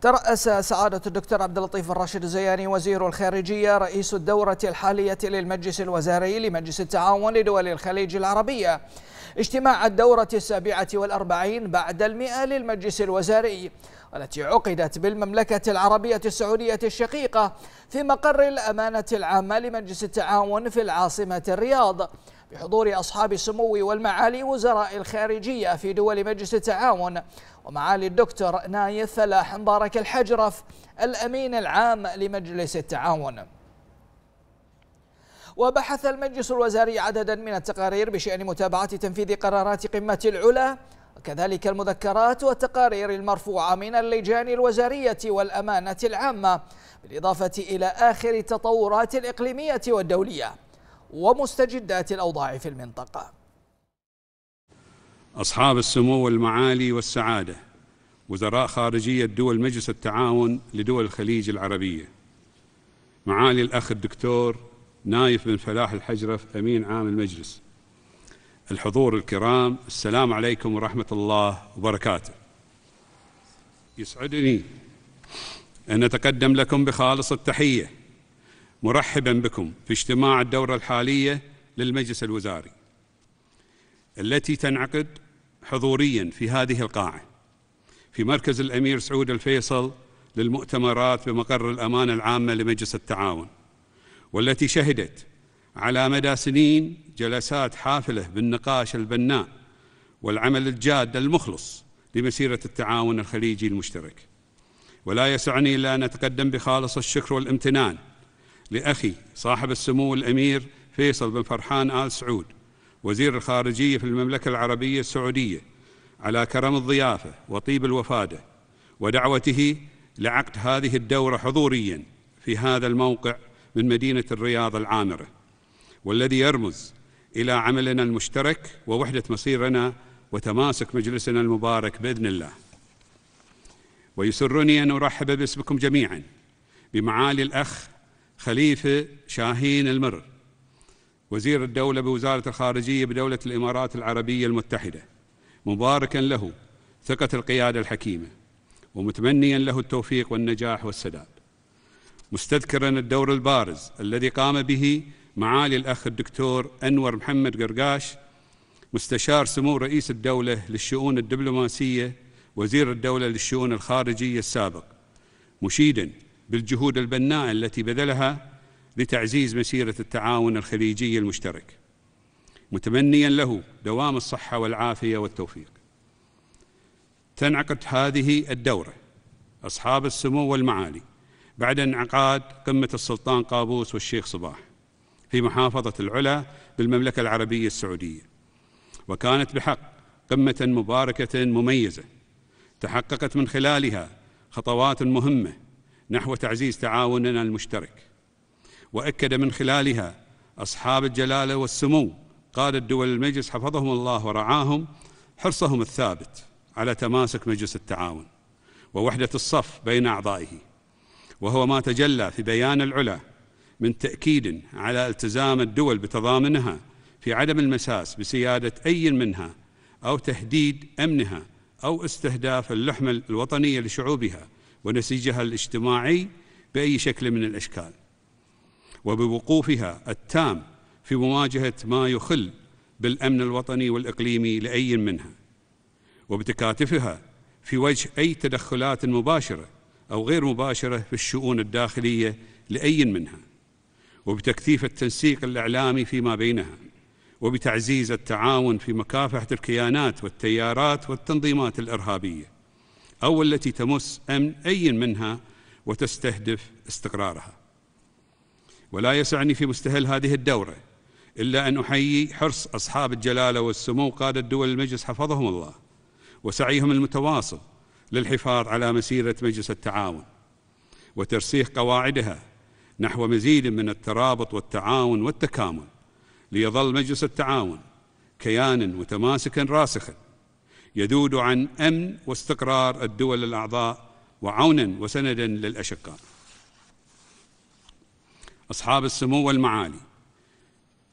ترأس سعادة الدكتور عبد اللطيف الراشد الزياني وزير الخارجية رئيس الدورة الحالية للمجلس الوزاري لمجلس التعاون لدول الخليج العربية اجتماع الدورة السابعة والأربعين بعد المئة للمجلس الوزاري والتي عقدت بالمملكة العربية السعودية الشقيقة في مقر الأمانة العامة لمجلس التعاون في العاصمة الرياض بحضور أصحاب السمو والمعالي وزراء الخارجية في دول مجلس التعاون ومعالي الدكتور نايف فلاح مبارك الحجرف الأمين العام لمجلس التعاون وبحث المجلس الوزاري عددا من التقارير بشأن متابعة تنفيذ قرارات قمة العلا وكذلك المذكرات والتقارير المرفوعة من اللجان الوزارية والأمانة العامة بالإضافة إلى آخر التطورات الإقليمية والدولية ومستجدات الأوضاع في المنطقة أصحاب السمو والمعالي والسعادة وزراء خارجية دول مجلس التعاون لدول الخليج العربية معالي الأخ الدكتور نايف بن فلاح الحجرف أمين عام المجلس الحضور الكرام السلام عليكم ورحمة الله وبركاته يسعدني أن أتقدم لكم بخالص التحية مرحبا بكم في اجتماع الدورة الحالية للمجلس الوزاري التي تنعقد حضوريا في هذه القاعة في مركز الأمير سعود الفيصل للمؤتمرات بمقر الأمانة العامة لمجلس التعاون والتي شهدت على مدى سنين جلسات حافلة بالنقاش البناء والعمل الجاد المخلص لمسيرة التعاون الخليجي المشترك ولا يسعني إلا أن أتقدم بخالص الشكر والامتنان لأخي صاحب السمو الأمير فيصل بن فرحان آل سعود وزير الخارجية في المملكة العربية السعودية على كرم الضيافة وطيب الوفادة ودعوته لعقد هذه الدورة حضوريا في هذا الموقع من مدينة الرياض العامرة والذي يرمز إلى عملنا المشترك ووحدة مصيرنا وتماسك مجلسنا المبارك بإذن الله ويسرني أن أرحب باسمكم جميعا بمعالي الأخ خليفة شاهين المر وزير الدولة بوزارة الخارجية بدولة الإمارات العربية المتحدة مباركا له ثقة القيادة الحكيمة ومتمنيا له التوفيق والنجاح والسداد مستذكرا الدور البارز الذي قام به معالي الأخ الدكتور أنور محمد قرقاش مستشار سمو رئيس الدولة للشؤون الدبلوماسية وزير الدولة للشؤون الخارجية السابق مشيدا بالجهود البناءة التي بذلها لتعزيز مسيرة التعاون الخليجي المشترك متمنيا له دوام الصحة والعافية والتوفيق تنعقد هذه الدورة أصحاب السمو والمعالي بعد انعقاد قمة السلطان قابوس والشيخ صباح في محافظة العلا بالمملكة العربية السعودية وكانت بحق قمة مباركة مميزة تحققت من خلالها خطوات مهمة نحو تعزيز تعاوننا المشترك واكد من خلالها اصحاب الجلاله والسمو قادة دول المجلس حفظهم الله ورعاهم حرصهم الثابت على تماسك مجلس التعاون ووحده الصف بين اعضائه وهو ما تجلى في بيان العلا من تاكيد على التزام الدول بتضامنها في عدم المساس بسياده اي منها او تهديد امنها او استهداف اللحمه الوطنيه لشعوبها ونسيجها الاجتماعي باي شكل من الاشكال وبوقوفها التام في مواجهه ما يخل بالامن الوطني والاقليمي لاي منها وبتكاتفها في وجه اي تدخلات مباشره او غير مباشره في الشؤون الداخليه لاي منها وبتكثيف التنسيق الاعلامي فيما بينها وبتعزيز التعاون في مكافحه الكيانات والتيارات والتنظيمات الارهابيه أو التي تمس أمن أي منها وتستهدف استقرارها ولا يسعني في مستهل هذه الدورة إلا أن أحيي حرص أصحاب الجلالة والسمو قادة دول المجلس حفظهم الله وسعيهم المتواصل للحفاظ على مسيرة مجلس التعاون وترسيخ قواعدها نحو مزيد من الترابط والتعاون والتكامل ليظل مجلس التعاون كيانا متماسكا راسخا يذود عن امن واستقرار الدول الاعضاء وعونا وسندا للاشقاء اصحاب السمو والمعالي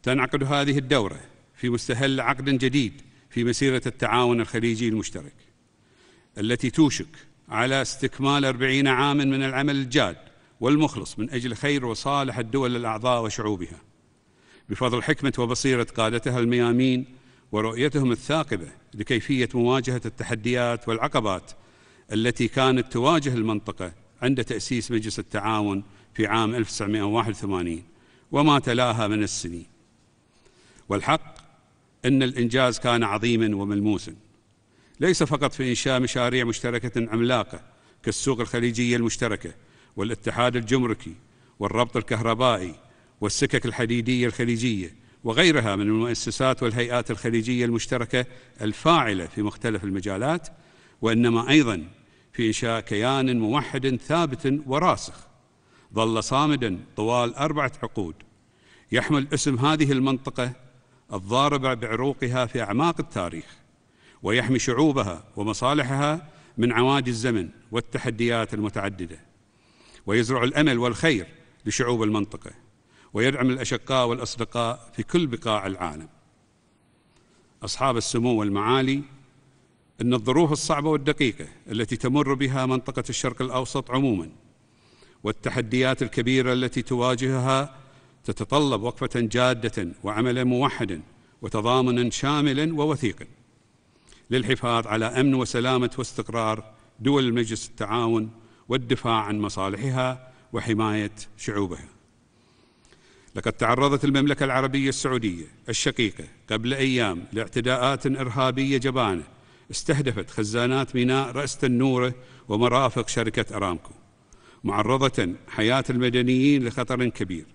تنعقد هذه الدوره في مستهل عقد جديد في مسيره التعاون الخليجي المشترك التي توشك على استكمال أربعين عاما من العمل الجاد والمخلص من أجل خير وصالح الدول الأعضاء وشعوبها بفضل حكمة وبصيرة قادتها الميامين ورؤيتهم الثاقبه لكيفيه مواجهه التحديات والعقبات التي كانت تواجه المنطقه عند تاسيس مجلس التعاون في عام 1981 وما تلاها من السنين. والحق ان الانجاز كان عظيما وملموسا. ليس فقط في انشاء مشاريع مشتركه عملاقه كالسوق الخليجيه المشتركه والاتحاد الجمركي والربط الكهربائي والسكك الحديديه الخليجيه وغيرها من المؤسسات والهيئات الخليجية المشتركة الفاعلة في مختلف المجالات وإنما أيضا في إنشاء كيان موحد ثابت وراسخ ظل صامدا طوال أربعة عقود يحمل اسم هذه المنطقة الضاربة بعروقها في أعماق التاريخ ويحمي شعوبها ومصالحها من عوادي الزمن والتحديات المتعددة ويزرع الأمل والخير لشعوب المنطقة ويدعم الأشقاء والأصدقاء في كل بقاع العالم أصحاب السمو والمعالي أن الظروف الصعبة والدقيقة التي تمر بها منطقة الشرق الأوسط عموما والتحديات الكبيرة التي تواجهها تتطلب وقفة جادة وعملا موحدا وتضامنا شاملا ووثيقا للحفاظ على أمن وسلامة واستقرار دول مجلس التعاون والدفاع عن مصالحها وحماية شعوبها لقد تعرضت المملكة العربية السعودية الشقيقة قبل أيام لاعتداءات إرهابية جبانة استهدفت خزانات ميناء رأس النورة ومرافق شركة أرامكو معرضة حياة المدنيين لخطر كبير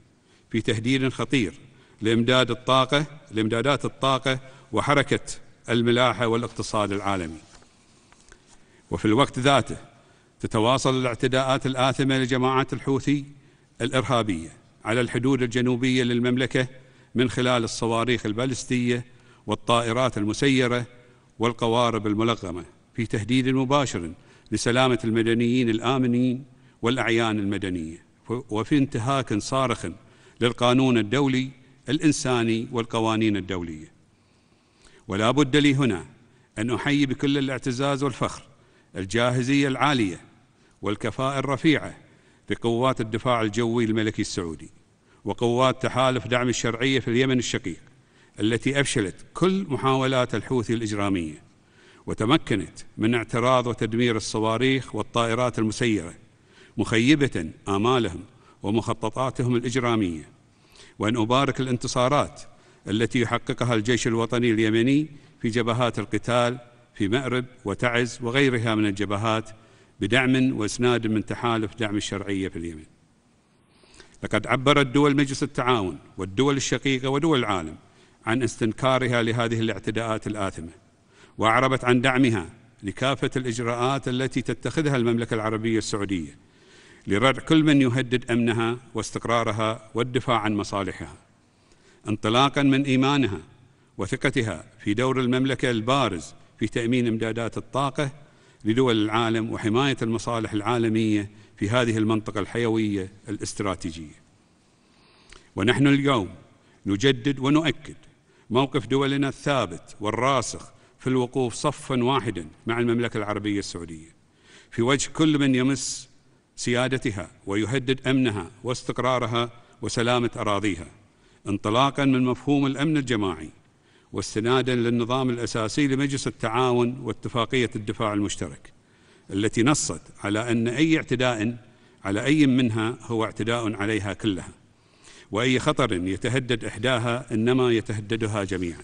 في تهديد خطير لإمداد الطاقة لإمدادات الطاقة وحركة الملاحة والاقتصاد العالمي وفي الوقت ذاته تتواصل الاعتداءات الآثمة لجماعات الحوثي الإرهابية على الحدود الجنوبية للمملكة من خلال الصواريخ البالستية والطائرات المسيرة والقوارب الملغمة في تهديد مباشر لسلامة المدنيين الآمنين والأعيان المدنية وفي انتهاك صارخ للقانون الدولي الإنساني والقوانين الدولية ولا بد لي هنا أن أحيي بكل الاعتزاز والفخر الجاهزية العالية والكفاءة الرفيعة بقوات الدفاع الجوي الملكي السعودي وقوات تحالف دعم الشرعية في اليمن الشقيق التي أفشلت كل محاولات الحوثي الإجرامية وتمكنت من اعتراض وتدمير الصواريخ والطائرات المسيرة مخيبة آمالهم ومخططاتهم الإجرامية وأن أبارك الانتصارات التي يحققها الجيش الوطني اليمني في جبهات القتال في مأرب وتعز وغيرها من الجبهات بدعم واسناد من تحالف دعم الشرعيه في اليمن. لقد عبرت دول مجلس التعاون والدول الشقيقه ودول العالم عن استنكارها لهذه الاعتداءات الاثمه واعربت عن دعمها لكافه الاجراءات التي تتخذها المملكه العربيه السعوديه لردع كل من يهدد امنها واستقرارها والدفاع عن مصالحها انطلاقا من ايمانها وثقتها في دور المملكه البارز في تامين امدادات الطاقه لدول العالم وحماية المصالح العالمية في هذه المنطقة الحيوية الاستراتيجية ونحن اليوم نجدد ونؤكد موقف دولنا الثابت والراسخ في الوقوف صفا واحدا مع المملكة العربية السعودية في وجه كل من يمس سيادتها ويهدد أمنها واستقرارها وسلامة أراضيها انطلاقا من مفهوم الأمن الجماعي واستنادا للنظام الأساسي لمجلس التعاون واتفاقية الدفاع المشترك التي نصت على أن أي اعتداء على أي منها هو اعتداء عليها كلها وأي خطر يتهدد إحداها إنما يتهددها جميعا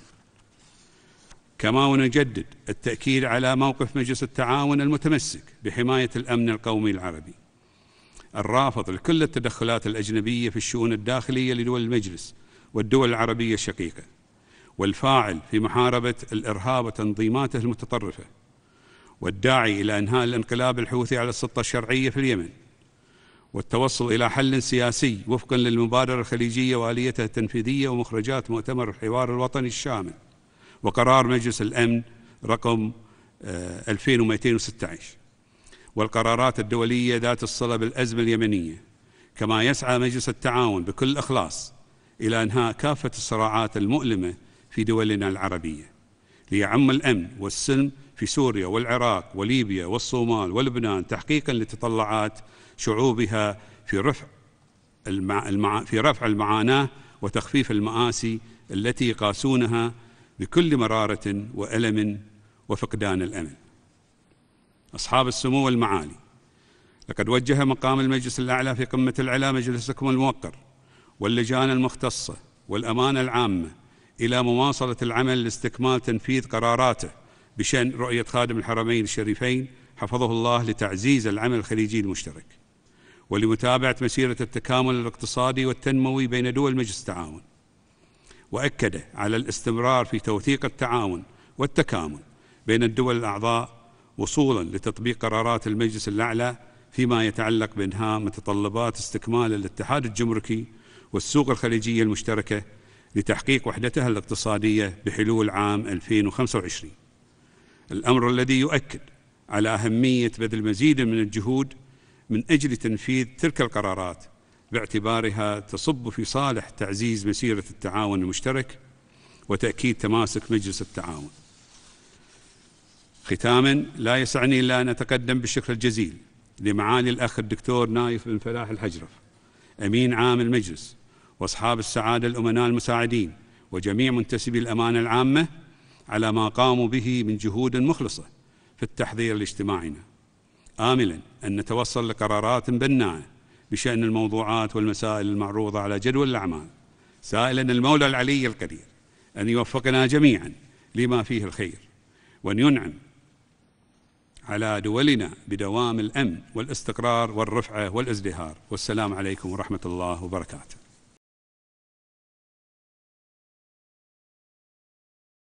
كما ونجدد التأكيد على موقف مجلس التعاون المتمسك بحماية الأمن القومي العربي الرافض لكل التدخلات الأجنبية في الشؤون الداخلية لدول المجلس والدول العربية الشقيقة والفاعل في محاربة الإرهاب وتنظيماته المتطرفة والداعي إلى إنهاء الانقلاب الحوثي على السلطة الشرعية في اليمن والتوصل إلى حل سياسي وفقا للمبادرة الخليجية وآليتها التنفيذية ومخرجات مؤتمر الحوار الوطني الشامل وقرار مجلس الأمن رقم 2216 آه، والقرارات الدولية ذات الصلة بالأزمة اليمنية كما يسعى مجلس التعاون بكل إخلاص إلى إنهاء كافة الصراعات المؤلمة في دولنا العربية ليعم الأمن والسلم في سوريا والعراق وليبيا والصومال ولبنان تحقيقا لتطلعات شعوبها في رفع المع... في رفع المعاناة وتخفيف المآسي التي قاسونها بكل مرارة وألم وفقدان الأمل أصحاب السمو والمعالي لقد وجه مقام المجلس الأعلى في قمة العلا مجلسكم الموقر واللجان المختصة والأمانة العامة إلى مواصلة العمل لاستكمال تنفيذ قراراته بشأن رؤية خادم الحرمين الشريفين حفظه الله لتعزيز العمل الخليجي المشترك ولمتابعة مسيرة التكامل الاقتصادي والتنموي بين دول مجلس التعاون وأكد على الاستمرار في توثيق التعاون والتكامل بين الدول الأعضاء وصولا لتطبيق قرارات المجلس الأعلى فيما يتعلق بإنهاء متطلبات استكمال الاتحاد الجمركي والسوق الخليجية المشتركة لتحقيق وحدتها الاقتصادية بحلول عام 2025 الأمر الذي يؤكد على أهمية بذل مزيد من الجهود من أجل تنفيذ تلك القرارات باعتبارها تصب في صالح تعزيز مسيرة التعاون المشترك وتأكيد تماسك مجلس التعاون ختاما لا يسعني إلا أن أتقدم بالشكر الجزيل لمعالي الأخ الدكتور نايف بن فلاح الحجرف أمين عام المجلس واصحاب السعاده الامناء المساعدين وجميع منتسبي الامانه العامه على ما قاموا به من جهود مخلصه في التحضير لاجتماعنا املا ان نتوصل لقرارات بناءه بشان الموضوعات والمسائل المعروضه على جدول الاعمال سائلا المولى العلي القدير ان يوفقنا جميعا لما فيه الخير وان ينعم على دولنا بدوام الامن والاستقرار والرفعه والازدهار والسلام عليكم ورحمه الله وبركاته